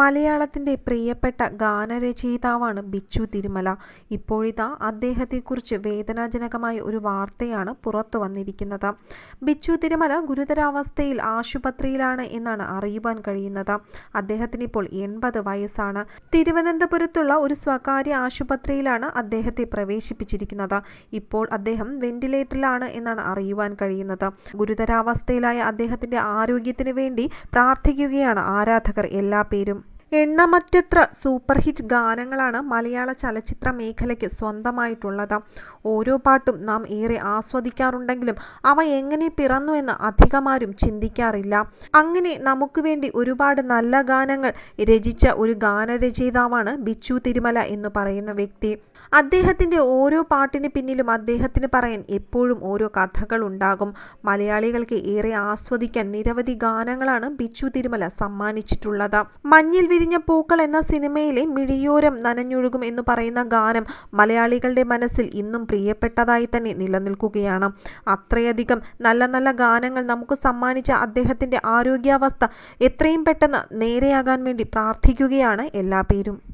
മലയാളത്തിൻ്റെ പ്രിയപ്പെട്ട ഗാനരചയിതാവാണ് ബിച്ചു തിരുമല ഇപ്പോഴിതാ അദ്ദേഹത്തെക്കുറിച്ച് വേദനാജനകമായ ഒരു വാർത്തയാണ് പുറത്തു വന്നിരിക്കുന്നത് ബിച്ചു തിരുമല ഗുരുതരാവസ്ഥയിൽ ആശുപത്രിയിലാണ് എന്നാണ് അറിയുവാൻ കഴിയുന്നത് അദ്ദേഹത്തിന് ഇപ്പോൾ എൺപത് വയസ്സാണ് തിരുവനന്തപുരത്തുള്ള ഒരു സ്വകാര്യ ആശുപത്രിയിലാണ് അദ്ദേഹത്തെ പ്രവേശിപ്പിച്ചിരിക്കുന്നത് ഇപ്പോൾ അദ്ദേഹം വെന്റിലേറ്ററിലാണ് എന്നാണ് അറിയുവാൻ കഴിയുന്നത് ഗുരുതരാവസ്ഥയിലായ അദ്ദേഹത്തിന്റെ ആരോഗ്യത്തിന് വേണ്ടി പ്രാർത്ഥിക്കുകയാണ് ആരാധകർ എല്ലാ പേരും സൂപ്പർ ഹിറ്റ് ഗാനങ്ങളാണ് മലയാള ചലച്ചിത്ര മേഖലയ്ക്ക് സ്വന്തമായിട്ടുള്ളത് ഓരോ പാട്ടും നാം ഏറെ ആസ്വദിക്കാറുണ്ടെങ്കിലും അവ എങ്ങനെ പിറന്നു എന്ന് അധികമാരും ചിന്തിക്കാറില്ല അങ്ങനെ നമുക്ക് വേണ്ടി ഒരുപാട് നല്ല ഗാനങ്ങൾ രചിച്ച ഒരു ഗാനരചയിതാവാണ് ബിച്ചു തിരുമല എന്ന് പറയുന്ന വ്യക്തി അദ്ദേഹത്തിൻ്റെ ഓരോ പാട്ടിന് പിന്നിലും അദ്ദേഹത്തിന് പറയാൻ എപ്പോഴും ഓരോ കഥകൾ ഉണ്ടാകും മലയാളികൾക്ക് ഏറെ ആസ്വദിക്കാൻ നിരവധി ഗാനങ്ങളാണ് ബിച്ചു തിരുമല സമ്മാനിച്ചിട്ടുള്ളത് മഞ്ഞിൽ വിരി വിരിഞ്ഞ പൂക്കൾ എന്ന സിനിമയിലെ മിഴിയോരം നനഞ്ഞൊഴുകും എന്ന് പറയുന്ന ഗാനം മലയാളികളുടെ മനസ്സിൽ ഇന്നും പ്രിയപ്പെട്ടതായി തന്നെ നിലനിൽക്കുകയാണ് അത്രയധികം നല്ല നല്ല ഗാനങ്ങൾ നമുക്ക് സമ്മാനിച്ച അദ്ദേഹത്തിൻ്റെ ആരോഗ്യാവസ്ഥ എത്രയും പെട്ടെന്ന് നേരെയാകാൻ വേണ്ടി പ്രാർത്ഥിക്കുകയാണ് എല്ലാ പേരും